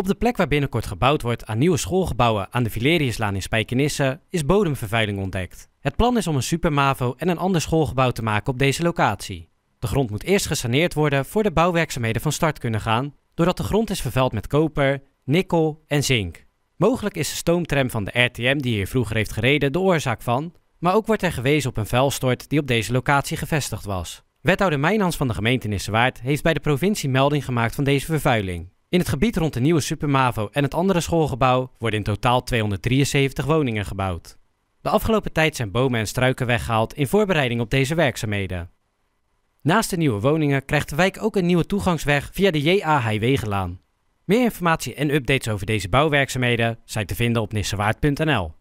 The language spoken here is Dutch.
Op de plek waar binnenkort gebouwd wordt aan nieuwe schoolgebouwen aan de Vileriuslaan in Spijkenisse is bodemvervuiling ontdekt. Het plan is om een supermavo en een ander schoolgebouw te maken op deze locatie. De grond moet eerst gesaneerd worden voor de bouwwerkzaamheden van start kunnen gaan, doordat de grond is vervuild met koper, nikkel en zink. Mogelijk is de stoomtram van de RTM die hier vroeger heeft gereden de oorzaak van, maar ook wordt er gewezen op een vuilstort die op deze locatie gevestigd was. Wethouder Mijnans van de gemeente Nissewaard heeft bij de provincie melding gemaakt van deze vervuiling. In het gebied rond de nieuwe Supermavo en het andere schoolgebouw worden in totaal 273 woningen gebouwd. De afgelopen tijd zijn bomen en struiken weggehaald in voorbereiding op deze werkzaamheden. Naast de nieuwe woningen krijgt de wijk ook een nieuwe toegangsweg via de JA Highwegelaan. Meer informatie en updates over deze bouwwerkzaamheden zijn te vinden op nissewaard.nl.